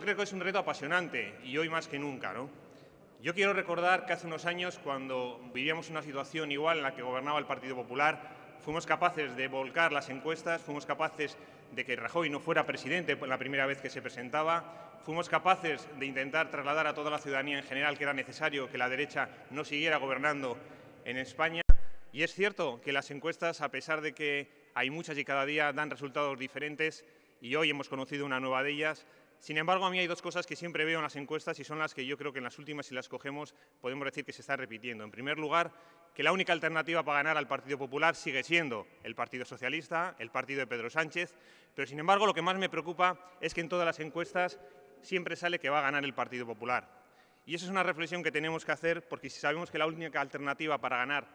Creo que es un reto apasionante y hoy más que nunca, Yo quiero recordar que hace unos años, cuando vivíamos una situación igual en la que gobernaba el Partido Popular, fuimos capaces de volcar las encuestas, fuimos capaces de que Rajoy no fuera presidente la primera vez que se presentaba, fuimos capaces de intentar trasladar a toda la ciudadanía en general que era necesario que la derecha no siguiera gobernando en España. Y es cierto que las encuestas, a pesar de que hay muchas y cada día dan resultados diferentes, y hoy hemos conocido una nueva de ellas, sin embargo, a mí hay dos cosas que siempre veo en las encuestas y son las que yo creo que en las últimas, si las cogemos, podemos decir que se está repitiendo. En primer lugar, que la única alternativa para ganar al Partido Popular sigue siendo el Partido Socialista, el partido de Pedro Sánchez, pero sin embargo lo que más me preocupa es que en todas las encuestas siempre sale que va a ganar el Partido Popular. Y eso es una reflexión que tenemos que hacer porque si sabemos que la única alternativa para ganar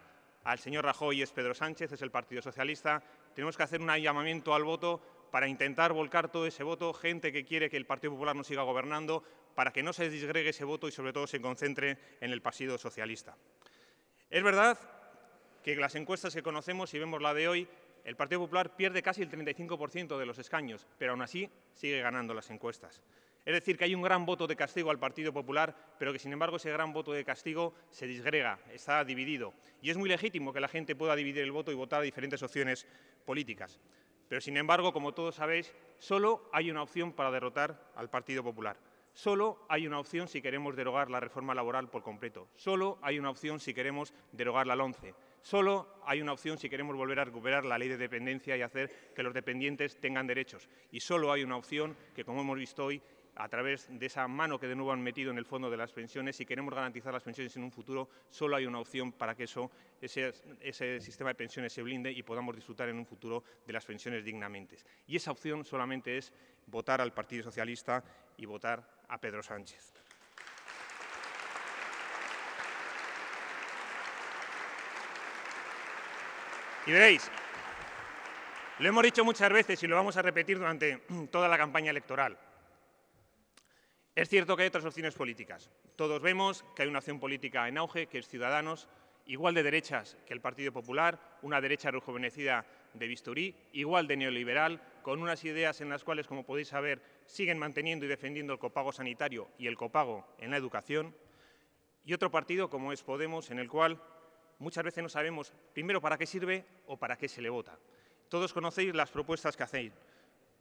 al señor Rajoy es Pedro Sánchez, es el Partido Socialista, tenemos que hacer un llamamiento al voto para intentar volcar todo ese voto, gente que quiere que el Partido Popular no siga gobernando, para que no se disgregue ese voto y sobre todo se concentre en el Partido Socialista. Es verdad que las encuestas que conocemos y vemos la de hoy, el Partido Popular pierde casi el 35% de los escaños, pero aún así sigue ganando las encuestas. Es decir, que hay un gran voto de castigo al Partido Popular, pero que sin embargo ese gran voto de castigo se disgrega, está dividido. Y es muy legítimo que la gente pueda dividir el voto y votar a diferentes opciones políticas. Pero, sin embargo, como todos sabéis, solo hay una opción para derrotar al Partido Popular. Solo hay una opción si queremos derogar la reforma laboral por completo. Solo hay una opción si queremos derogar la LONCE. Solo hay una opción si queremos volver a recuperar la ley de dependencia y hacer que los dependientes tengan derechos. Y solo hay una opción que, como hemos visto hoy, a través de esa mano que de nuevo han metido en el fondo de las pensiones, si queremos garantizar las pensiones en un futuro, solo hay una opción para que eso, ese, ese, sistema de pensiones se blinde y podamos disfrutar en un futuro de las pensiones dignamente. Y esa opción solamente es votar al Partido Socialista y votar a Pedro Sánchez. Y veréis, lo hemos dicho muchas veces y lo vamos a repetir durante toda la campaña electoral. Es cierto que hay otras opciones políticas. Todos vemos que hay una opción política en auge, que es Ciudadanos, igual de derechas que el Partido Popular, una derecha rejuvenecida de bisturí, igual de neoliberal, con unas ideas en las cuales, como podéis saber, siguen manteniendo y defendiendo el copago sanitario y el copago en la educación. Y otro partido como es Podemos, en el cual muchas veces no sabemos primero para qué sirve o para qué se le vota. Todos conocéis las propuestas que hacéis.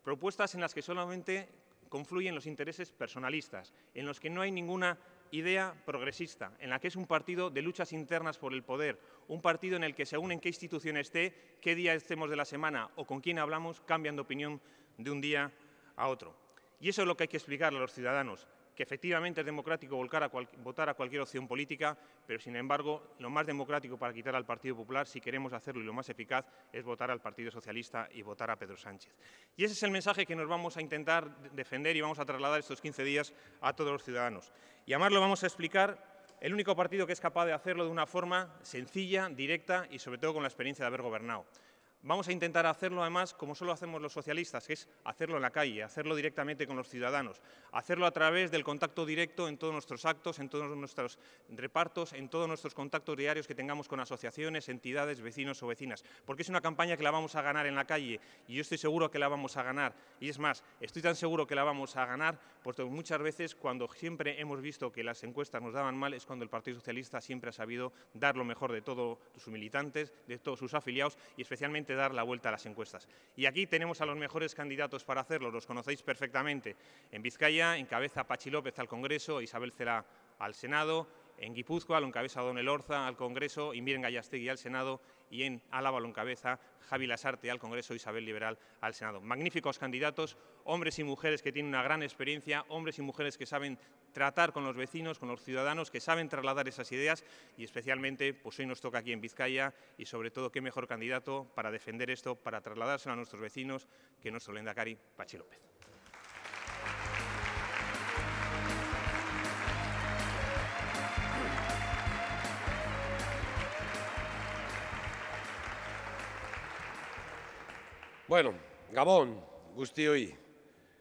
Propuestas en las que solamente confluyen los intereses personalistas, en los que no hay ninguna idea progresista, en la que es un partido de luchas internas por el poder, un partido en el que según en qué institución esté, qué día estemos de la semana o con quién hablamos, cambian de opinión de un día a otro. Y eso es lo que hay que explicarle a los ciudadanos, que efectivamente es democrático volcar a votar a cualquier opción política, pero sin embargo lo más democrático para quitar al Partido Popular, si queremos hacerlo y lo más eficaz, es votar al Partido Socialista y votar a Pedro Sánchez. Y ese es el mensaje que nos vamos a intentar defender y vamos a trasladar estos 15 días a todos los ciudadanos. Y además lo vamos a explicar el único partido que es capaz de hacerlo de una forma sencilla, directa y sobre todo con la experiencia de haber gobernado. Vamos a intentar hacerlo, además, como solo hacemos los socialistas, que es hacerlo en la calle, hacerlo directamente con los ciudadanos, hacerlo a través del contacto directo en todos nuestros actos, en todos nuestros repartos, en todos nuestros contactos diarios que tengamos con asociaciones, entidades, vecinos o vecinas, porque es una campaña que la vamos a ganar en la calle y yo estoy seguro que la vamos a ganar. Y es más, estoy tan seguro que la vamos a ganar, porque muchas veces cuando siempre hemos visto que las encuestas nos daban mal es cuando el Partido Socialista siempre ha sabido dar lo mejor de todos sus militantes, de todos sus afiliados y especialmente dar la vuelta a las encuestas. Y aquí tenemos a los mejores candidatos para hacerlo, los conocéis perfectamente. En Vizcaya encabeza Pachi López al Congreso, Isabel Cela al Senado, en Guipúzcoa lo encabeza Don Elorza al Congreso y Miren Gallastegui al Senado y en Álava Loncabeza, Javi Lasarte al Congreso, Isabel Liberal al Senado. Magníficos candidatos, hombres y mujeres que tienen una gran experiencia, hombres y mujeres que saben tratar con los vecinos, con los ciudadanos, que saben trasladar esas ideas y especialmente pues hoy nos toca aquí en Vizcaya y sobre todo qué mejor candidato para defender esto, para trasladárselo a nuestros vecinos que nuestro cari, Pachi López. Bueno, Gabón, y,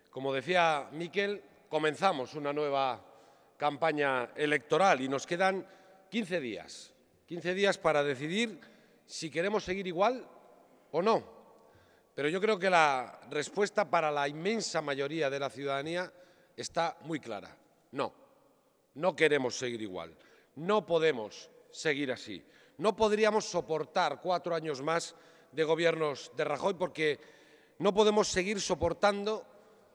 como decía Miquel, comenzamos una nueva campaña electoral y nos quedan 15 días. 15 días para decidir si queremos seguir igual o no. Pero yo creo que la respuesta para la inmensa mayoría de la ciudadanía está muy clara. No, no queremos seguir igual. No podemos seguir así. No podríamos soportar cuatro años más de gobiernos de Rajoy, porque no podemos seguir soportando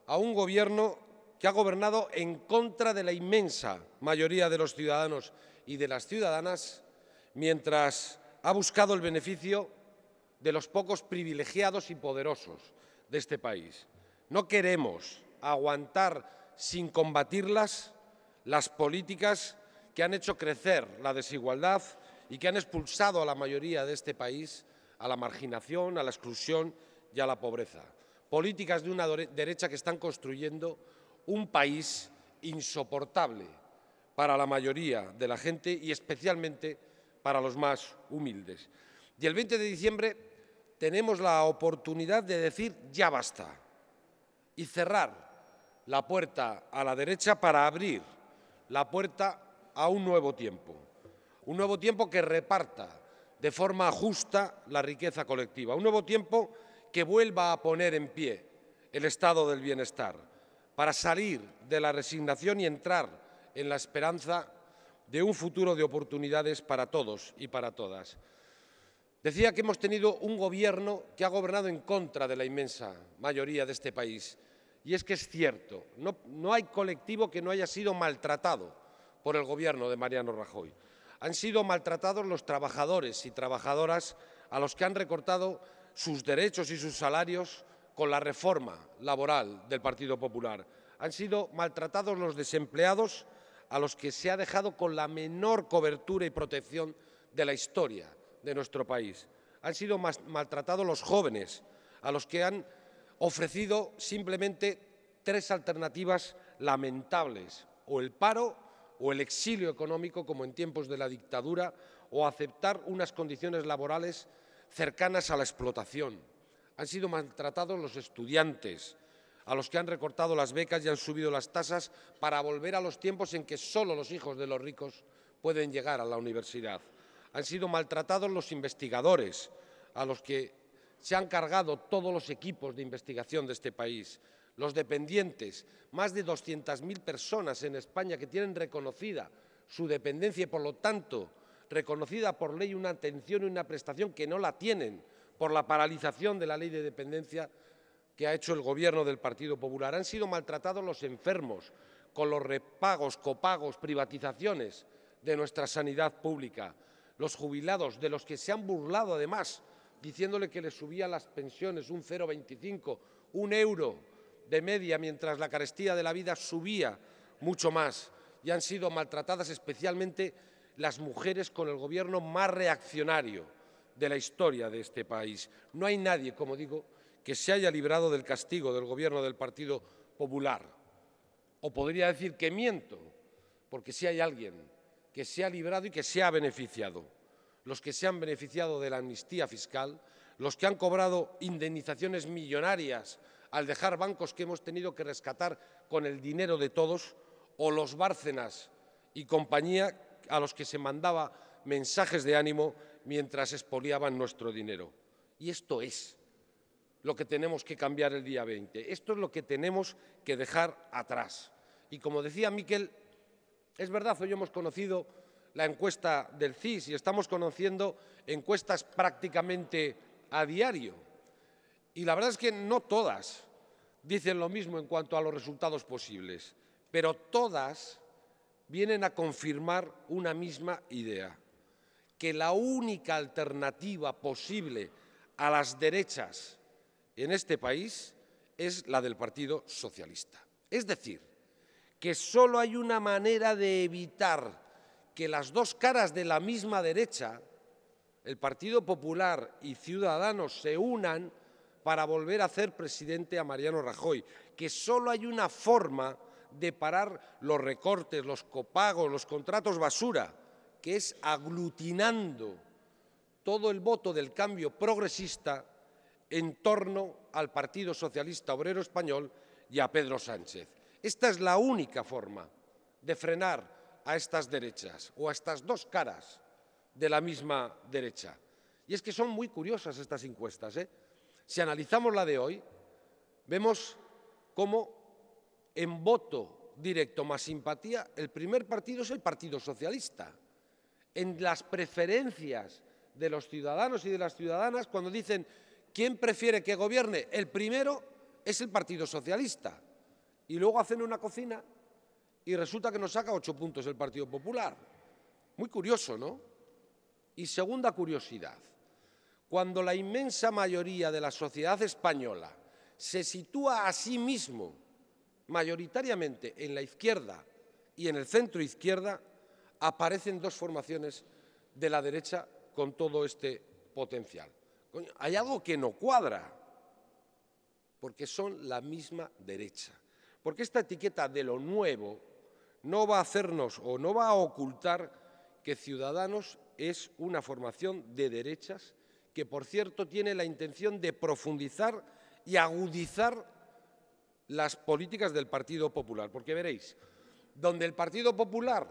a un gobierno que ha gobernado en contra de la inmensa mayoría de los ciudadanos y de las ciudadanas, mientras ha buscado el beneficio de los pocos privilegiados y poderosos de este país. No queremos aguantar sin combatirlas las políticas que han hecho crecer la desigualdad y que han expulsado a la mayoría de este país a la marginación, a la exclusión y a la pobreza. Políticas de una derecha que están construyendo un país insoportable para la mayoría de la gente y especialmente para los más humildes. Y el 20 de diciembre tenemos la oportunidad de decir ya basta y cerrar la puerta a la derecha para abrir la puerta a un nuevo tiempo. Un nuevo tiempo que reparta de forma justa la riqueza colectiva. Un nuevo tiempo que vuelva a poner en pie el estado del bienestar para salir de la resignación y entrar en la esperanza de un futuro de oportunidades para todos y para todas. Decía que hemos tenido un gobierno que ha gobernado en contra de la inmensa mayoría de este país. Y es que es cierto, no, no hay colectivo que no haya sido maltratado por el gobierno de Mariano Rajoy han sido maltratados los trabajadores y trabajadoras a los que han recortado sus derechos y sus salarios con la reforma laboral del Partido Popular. Han sido maltratados los desempleados a los que se ha dejado con la menor cobertura y protección de la historia de nuestro país. Han sido maltratados los jóvenes a los que han ofrecido simplemente tres alternativas lamentables o el paro o el exilio económico como en tiempos de la dictadura o aceptar unas condiciones laborales cercanas a la explotación. Han sido maltratados los estudiantes, a los que han recortado las becas y han subido las tasas para volver a los tiempos en que solo los hijos de los ricos pueden llegar a la universidad. Han sido maltratados los investigadores, a los que se han cargado todos los equipos de investigación de este país los dependientes, más de 200.000 personas en España que tienen reconocida su dependencia y, por lo tanto, reconocida por ley una atención y una prestación que no la tienen por la paralización de la ley de dependencia que ha hecho el Gobierno del Partido Popular. Han sido maltratados los enfermos con los repagos, copagos, privatizaciones de nuestra sanidad pública, los jubilados, de los que se han burlado además, diciéndole que les subían las pensiones un 0,25, un euro, de media, mientras la carestía de la vida subía mucho más y han sido maltratadas especialmente las mujeres con el gobierno más reaccionario de la historia de este país. No hay nadie, como digo, que se haya librado del castigo del gobierno del Partido Popular. O podría decir que miento, porque si hay alguien que se ha librado y que se ha beneficiado. Los que se han beneficiado de la amnistía fiscal, los que han cobrado indemnizaciones millonarias al dejar bancos que hemos tenido que rescatar con el dinero de todos, o los Bárcenas y compañía a los que se mandaba mensajes de ánimo mientras expoliaban nuestro dinero. Y esto es lo que tenemos que cambiar el día 20. Esto es lo que tenemos que dejar atrás. Y como decía Miquel, es verdad, hoy hemos conocido la encuesta del CIS y estamos conociendo encuestas prácticamente a diario y la verdad es que no todas dicen lo mismo en cuanto a los resultados posibles, pero todas vienen a confirmar una misma idea, que la única alternativa posible a las derechas en este país es la del Partido Socialista. Es decir, que solo hay una manera de evitar que las dos caras de la misma derecha, el Partido Popular y Ciudadanos, se unan para volver a hacer presidente a Mariano Rajoy, que solo hay una forma de parar los recortes, los copagos, los contratos basura, que es aglutinando todo el voto del cambio progresista en torno al Partido Socialista Obrero Español y a Pedro Sánchez. Esta es la única forma de frenar a estas derechas o a estas dos caras de la misma derecha. Y es que son muy curiosas estas encuestas. ¿eh? Si analizamos la de hoy, vemos cómo en voto directo más simpatía el primer partido es el Partido Socialista. En las preferencias de los ciudadanos y de las ciudadanas, cuando dicen quién prefiere que gobierne, el primero es el Partido Socialista. Y luego hacen una cocina y resulta que nos saca ocho puntos el Partido Popular. Muy curioso, ¿no? Y segunda curiosidad. Cuando la inmensa mayoría de la sociedad española se sitúa a sí mismo mayoritariamente en la izquierda y en el centro izquierda, aparecen dos formaciones de la derecha con todo este potencial. hay algo que no cuadra, porque son la misma derecha. Porque esta etiqueta de lo nuevo no va a hacernos o no va a ocultar que Ciudadanos es una formación de derechas que por cierto tiene la intención de profundizar y agudizar las políticas del Partido Popular. Porque veréis, donde el Partido Popular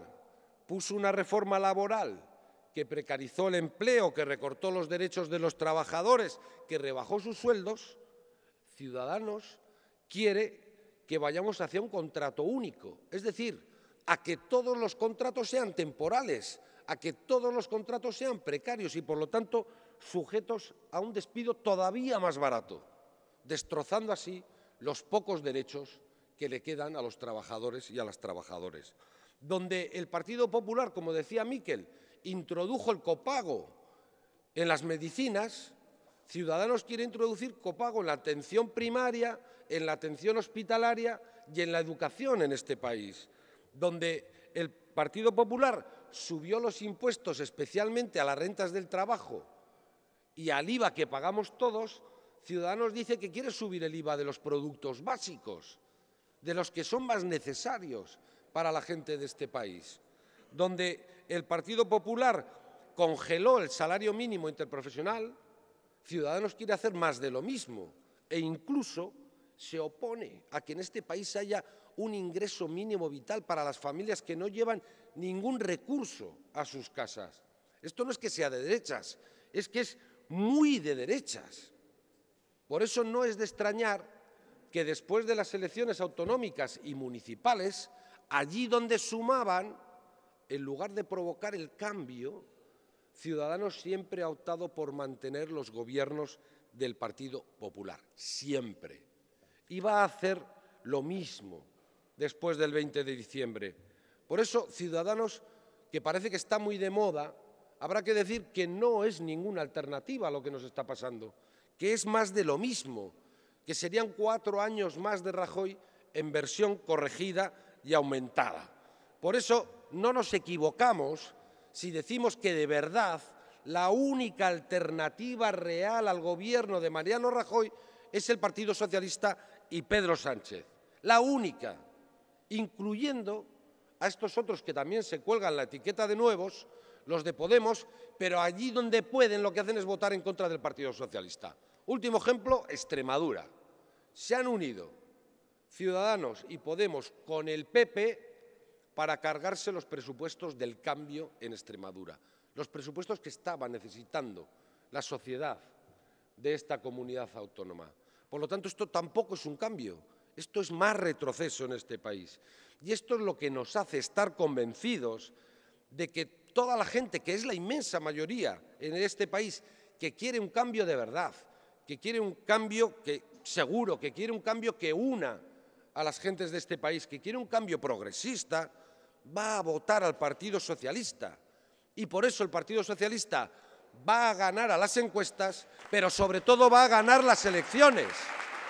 puso una reforma laboral que precarizó el empleo, que recortó los derechos de los trabajadores, que rebajó sus sueldos, Ciudadanos quiere que vayamos hacia un contrato único, es decir, a que todos los contratos sean temporales, a que todos los contratos sean precarios y, por lo tanto, sujetos a un despido todavía más barato, destrozando así los pocos derechos que le quedan a los trabajadores y a las trabajadoras. Donde el Partido Popular, como decía Miquel, introdujo el copago en las medicinas, Ciudadanos quiere introducir copago en la atención primaria, en la atención hospitalaria y en la educación en este país, donde el Partido Popular subió los impuestos especialmente a las rentas del trabajo y al IVA que pagamos todos, Ciudadanos dice que quiere subir el IVA de los productos básicos, de los que son más necesarios para la gente de este país, donde el Partido Popular congeló el salario mínimo interprofesional, Ciudadanos quiere hacer más de lo mismo e incluso se opone a que en este país haya un ingreso mínimo vital para las familias que no llevan ningún recurso a sus casas. Esto no es que sea de derechas, es que es muy de derechas. Por eso no es de extrañar que después de las elecciones autonómicas y municipales, allí donde sumaban, en lugar de provocar el cambio, Ciudadanos siempre ha optado por mantener los gobiernos del Partido Popular, siempre. Y va a hacer lo mismo después del 20 de diciembre. Por eso, Ciudadanos, que parece que está muy de moda, habrá que decir que no es ninguna alternativa a lo que nos está pasando, que es más de lo mismo, que serían cuatro años más de Rajoy en versión corregida y aumentada. Por eso no nos equivocamos si decimos que de verdad la única alternativa real al gobierno de Mariano Rajoy es el Partido Socialista y Pedro Sánchez. La única, incluyendo a estos otros que también se cuelgan la etiqueta de nuevos, los de Podemos, pero allí donde pueden lo que hacen es votar en contra del Partido Socialista. Último ejemplo, Extremadura. Se han unido Ciudadanos y Podemos con el PP para cargarse los presupuestos del cambio en Extremadura. Los presupuestos que estaba necesitando la sociedad de esta comunidad autónoma. Por lo tanto, esto tampoco es un cambio, esto es más retroceso en este país. Y esto es lo que nos hace estar convencidos de que toda la gente, que es la inmensa mayoría en este país, que quiere un cambio de verdad, que quiere un cambio que seguro, que quiere un cambio que una a las gentes de este país, que quiere un cambio progresista, va a votar al Partido Socialista. Y por eso el Partido Socialista va a ganar a las encuestas, pero sobre todo va a ganar las elecciones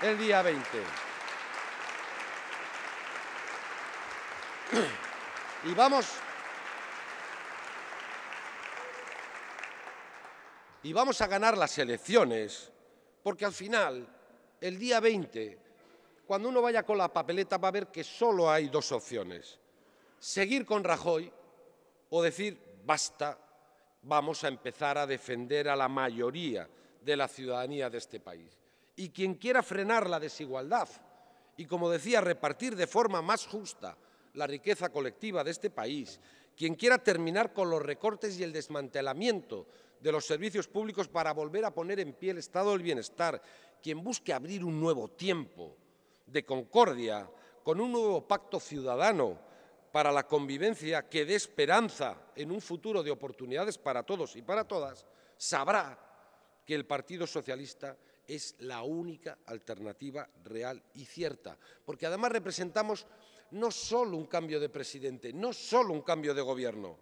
el día 20. Y vamos y vamos a ganar las elecciones, porque al final, el día 20, cuando uno vaya con la papeleta va a ver que solo hay dos opciones, seguir con Rajoy o decir, basta, vamos a empezar a defender a la mayoría de la ciudadanía de este país. Y quien quiera frenar la desigualdad y, como decía, repartir de forma más justa la riqueza colectiva de este país, quien quiera terminar con los recortes y el desmantelamiento de los servicios públicos para volver a poner en pie el estado del bienestar, quien busque abrir un nuevo tiempo de concordia, con un nuevo pacto ciudadano para la convivencia que dé esperanza en un futuro de oportunidades para todos y para todas, sabrá que el Partido Socialista es la única alternativa real y cierta, porque además representamos no solo un cambio de presidente, no solo un cambio de gobierno,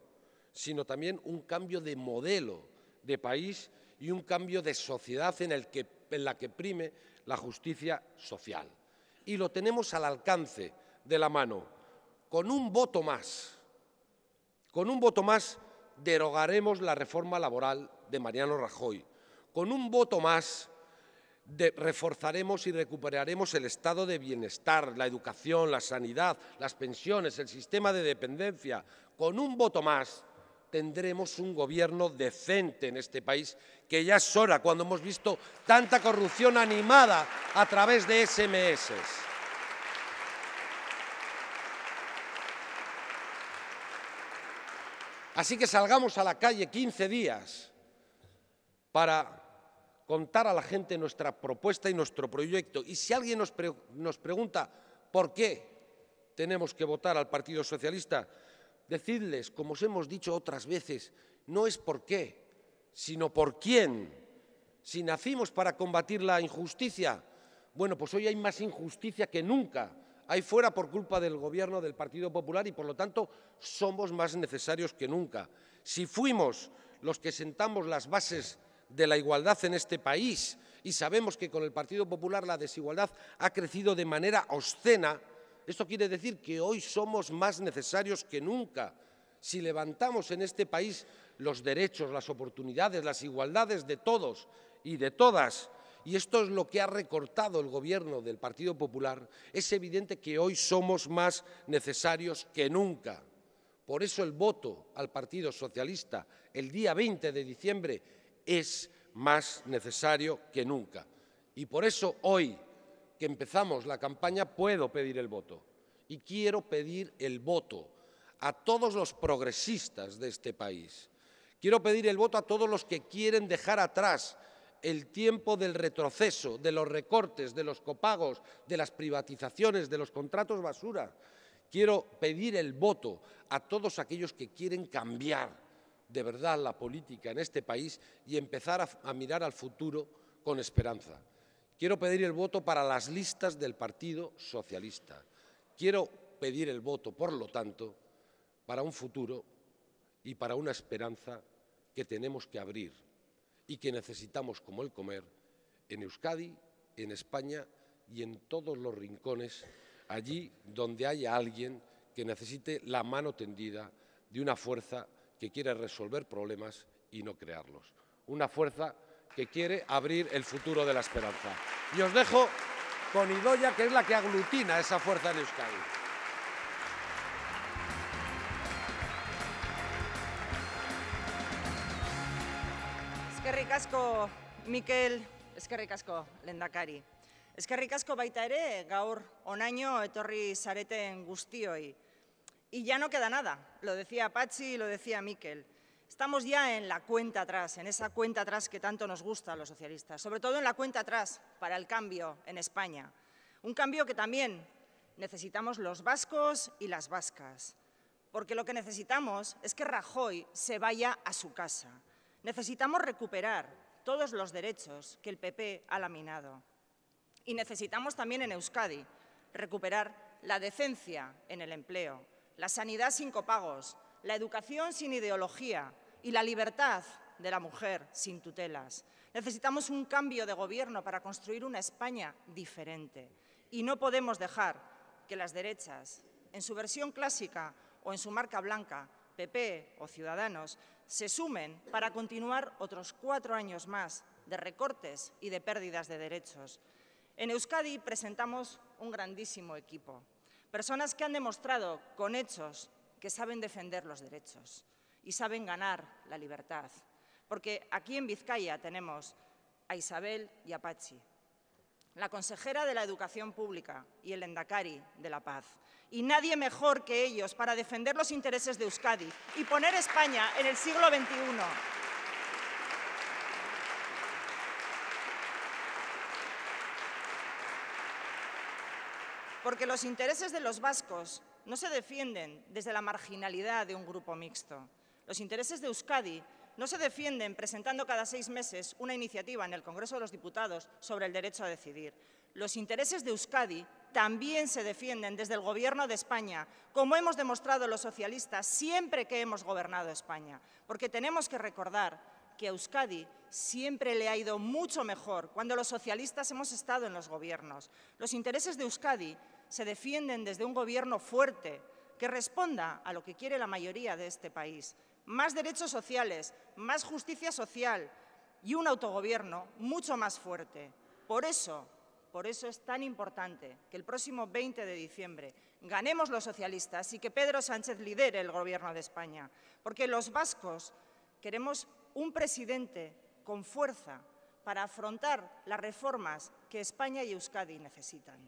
sino también un cambio de modelo de país y un cambio de sociedad en, el que, en la que prime la justicia social. Y lo tenemos al alcance de la mano. Con un voto más, con un voto más derogaremos la reforma laboral de Mariano Rajoy. Con un voto más reforzaremos y recuperaremos el estado de bienestar, la educación, la sanidad, las pensiones, el sistema de dependencia. Con un voto más tendremos un gobierno decente en este país, que ya es hora cuando hemos visto tanta corrupción animada a través de SMS. Así que salgamos a la calle 15 días para contar a la gente nuestra propuesta y nuestro proyecto. Y si alguien nos, nos pregunta por qué tenemos que votar al Partido Socialista, Decidles, como os hemos dicho otras veces, no es por qué, sino por quién. Si nacimos para combatir la injusticia, bueno, pues hoy hay más injusticia que nunca. Hay fuera por culpa del gobierno del Partido Popular y por lo tanto somos más necesarios que nunca. Si fuimos los que sentamos las bases de la igualdad en este país y sabemos que con el Partido Popular la desigualdad ha crecido de manera obscena, esto quiere decir que hoy somos más necesarios que nunca. Si levantamos en este país los derechos, las oportunidades, las igualdades de todos y de todas, y esto es lo que ha recortado el gobierno del Partido Popular, es evidente que hoy somos más necesarios que nunca. Por eso el voto al Partido Socialista el día 20 de diciembre es más necesario que nunca. Y por eso hoy que empezamos la campaña puedo pedir el voto y quiero pedir el voto a todos los progresistas de este país. Quiero pedir el voto a todos los que quieren dejar atrás el tiempo del retroceso, de los recortes, de los copagos, de las privatizaciones, de los contratos basura. Quiero pedir el voto a todos aquellos que quieren cambiar de verdad la política en este país y empezar a, mirar al futuro con esperanza. Quiero pedir el voto para las listas del Partido Socialista. Quiero pedir el voto, por lo tanto, para un futuro y para una esperanza que tenemos que abrir y que necesitamos como el comer en Euskadi, en España y en todos los rincones, allí donde haya alguien que necesite la mano tendida de una fuerza que quiera resolver problemas y no crearlos. Una fuerza que quiere abrir el futuro de la esperanza. Y os dejo con Idoya, que es la que aglutina esa fuerza en Euskadi. ricasco, Miquel, es que ricasco, lendakari. Es que ricasco, ere, gaur Onaño, etorri Sarete, guztioi. Y ya no queda nada, lo decía Pachi y lo decía Miquel. Estamos ya en la cuenta atrás, en esa cuenta atrás que tanto nos gusta a los socialistas, sobre todo en la cuenta atrás para el cambio en España. Un cambio que también necesitamos los vascos y las vascas, porque lo que necesitamos es que Rajoy se vaya a su casa. Necesitamos recuperar todos los derechos que el PP ha laminado. Y necesitamos también en Euskadi recuperar la decencia en el empleo, la sanidad sin copagos, la educación sin ideología y la libertad de la mujer sin tutelas. Necesitamos un cambio de gobierno para construir una España diferente y no podemos dejar que las derechas, en su versión clásica o en su marca blanca, PP o Ciudadanos, se sumen para continuar otros cuatro años más de recortes y de pérdidas de derechos. En Euskadi presentamos un grandísimo equipo, personas que han demostrado con hechos que saben defender los derechos y saben ganar la libertad. Porque aquí en Vizcaya tenemos a Isabel y a Pachi, la consejera de la Educación Pública y el Endacari de la Paz. Y nadie mejor que ellos para defender los intereses de Euskadi y poner España en el siglo XXI. Porque los intereses de los vascos no se defienden desde la marginalidad de un grupo mixto. Los intereses de Euskadi no se defienden presentando cada seis meses una iniciativa en el Congreso de los Diputados sobre el derecho a decidir. Los intereses de Euskadi también se defienden desde el Gobierno de España, como hemos demostrado los socialistas siempre que hemos gobernado España, porque tenemos que recordar que a Euskadi siempre le ha ido mucho mejor cuando los socialistas hemos estado en los gobiernos. Los intereses de Euskadi se defienden desde un gobierno fuerte que responda a lo que quiere la mayoría de este país. Más derechos sociales, más justicia social y un autogobierno mucho más fuerte. Por eso, por eso es tan importante que el próximo 20 de diciembre ganemos los socialistas y que Pedro Sánchez lidere el Gobierno de España, porque los vascos queremos un presidente con fuerza para afrontar las reformas que España y Euskadi necesitan.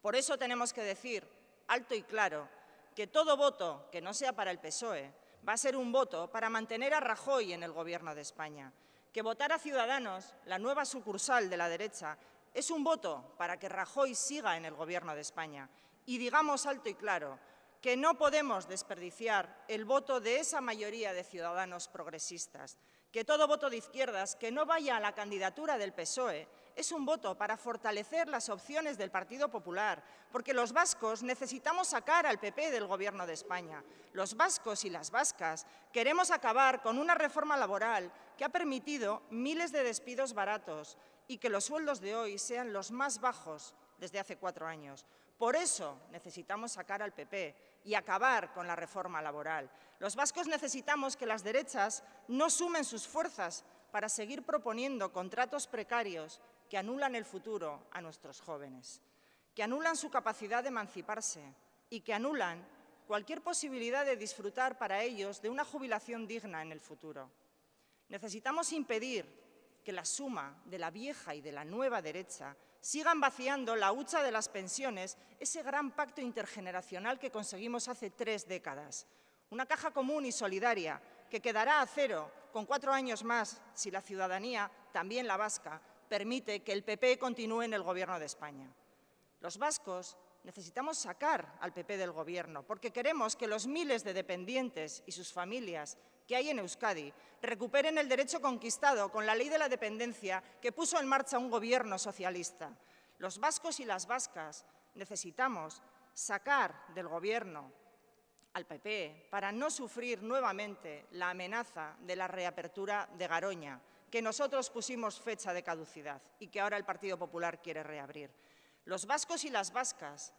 Por eso tenemos que decir alto y claro que todo voto que no sea para el PSOE va a ser un voto para mantener a Rajoy en el Gobierno de España, que votar a Ciudadanos, la nueva sucursal de la derecha, es un voto para que Rajoy siga en el Gobierno de España. Y digamos alto y claro que no podemos desperdiciar el voto de esa mayoría de ciudadanos progresistas, que todo voto de izquierdas que no vaya a la candidatura del PSOE es un voto para fortalecer las opciones del Partido Popular, porque los vascos necesitamos sacar al PP del Gobierno de España. Los vascos y las vascas queremos acabar con una reforma laboral que ha permitido miles de despidos baratos y que los sueldos de hoy sean los más bajos desde hace cuatro años. Por eso necesitamos sacar al PP y acabar con la reforma laboral. Los vascos necesitamos que las derechas no sumen sus fuerzas para seguir proponiendo contratos precarios que anulan el futuro a nuestros jóvenes, que anulan su capacidad de emanciparse y que anulan cualquier posibilidad de disfrutar para ellos de una jubilación digna en el futuro. Necesitamos impedir que la suma de la vieja y de la nueva derecha sigan vaciando la hucha de las pensiones, ese gran pacto intergeneracional que conseguimos hace tres décadas. Una caja común y solidaria que quedará a cero con cuatro años más si la ciudadanía, también la vasca, permite que el PP continúe en el Gobierno de España. Los vascos necesitamos sacar al PP del Gobierno porque queremos que los miles de dependientes y sus familias que hay en Euskadi recuperen el derecho conquistado con la ley de la dependencia que puso en marcha un Gobierno socialista. Los vascos y las vascas necesitamos sacar del Gobierno al PP para no sufrir nuevamente la amenaza de la reapertura de Garoña, que nosotros pusimos fecha de caducidad y que ahora el Partido Popular quiere reabrir. Los vascos y las vascas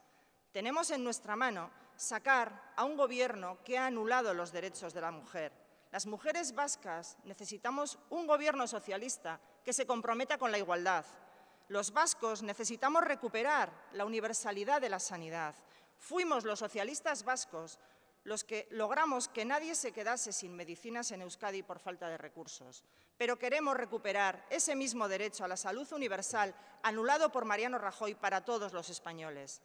tenemos en nuestra mano sacar a un gobierno que ha anulado los derechos de la mujer. Las mujeres vascas necesitamos un gobierno socialista que se comprometa con la igualdad. Los vascos necesitamos recuperar la universalidad de la sanidad. Fuimos los socialistas vascos los que logramos que nadie se quedase sin medicinas en Euskadi por falta de recursos. Pero queremos recuperar ese mismo derecho a la salud universal anulado por Mariano Rajoy para todos los españoles.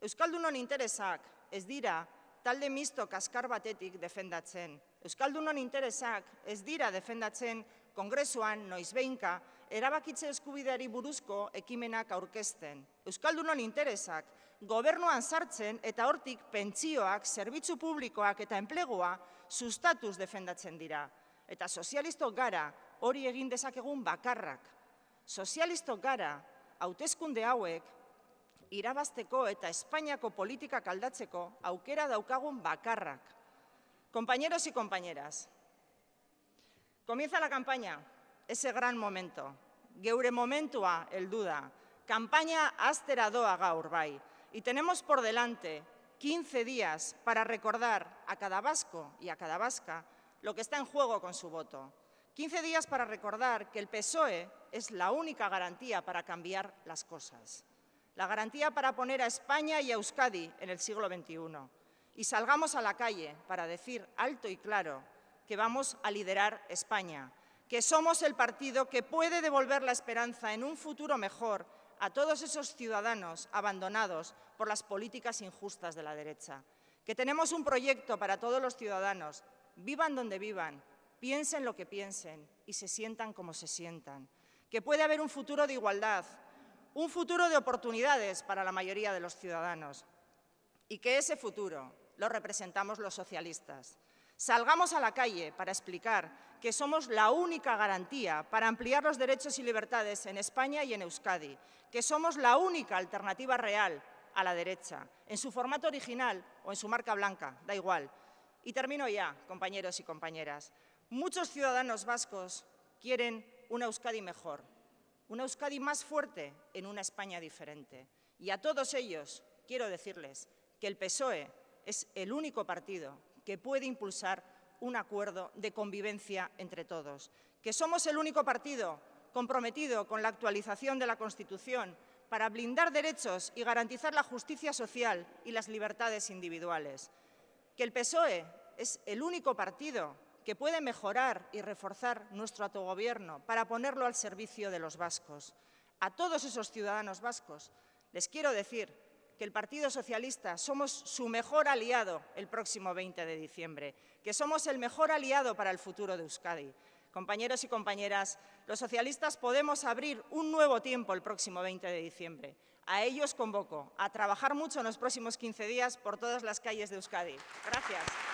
Euskaldunon interesak ez dira talde misto kaskar batetik defendatzen. Euskaldunon interesak ez dira defendatzen kongresuan noiz behinka erabakitze eskubideari buruzko ekimenak aurkezten. Euskaldunon interesak gobernuan sartzen eta hortik pentsioak, zerbitzu publikoak eta enplegua sustatuz defendatzen dira. Eta sozialisto gara hori egin dezakegun bakarrak. Sozialisto gara hautezkunde hauek irabazteko eta Espainiako politikak aldatzeko aukera daukagun bakarrak. Kompañeros y compañeras, comienza la campaña, ese gran momento. Geure momentua, el duda. Kampaina aztera doa gaur bai. y tenemos por delante 15 días para recordar a cada vasco y a cada vasca lo que está en juego con su voto. 15 días para recordar que el PSOE es la única garantía para cambiar las cosas. La garantía para poner a España y a Euskadi en el siglo XXI. Y salgamos a la calle para decir alto y claro que vamos a liderar España, que somos el partido que puede devolver la esperanza en un futuro mejor a todos esos ciudadanos abandonados por las políticas injustas de la derecha. Que tenemos un proyecto para todos los ciudadanos, vivan donde vivan, piensen lo que piensen y se sientan como se sientan. Que puede haber un futuro de igualdad, un futuro de oportunidades para la mayoría de los ciudadanos y que ese futuro lo representamos los socialistas. Salgamos a la calle para explicar que somos la única garantía para ampliar los derechos y libertades en España y en Euskadi, que somos la única alternativa real a la derecha, en su formato original o en su marca blanca, da igual. Y termino ya, compañeros y compañeras. Muchos ciudadanos vascos quieren una Euskadi mejor, una Euskadi más fuerte en una España diferente. Y a todos ellos quiero decirles que el PSOE es el único partido que puede impulsar un acuerdo de convivencia entre todos, que somos el único partido comprometido con la actualización de la Constitución para blindar derechos y garantizar la justicia social y las libertades individuales, que el PSOE es el único partido que puede mejorar y reforzar nuestro autogobierno para ponerlo al servicio de los vascos. A todos esos ciudadanos vascos les quiero decir que el Partido Socialista somos su mejor aliado el próximo 20 de diciembre, que somos el mejor aliado para el futuro de Euskadi. Compañeros y compañeras, los socialistas podemos abrir un nuevo tiempo el próximo 20 de diciembre. A ellos convoco a trabajar mucho en los próximos 15 días por todas las calles de Euskadi. Gracias.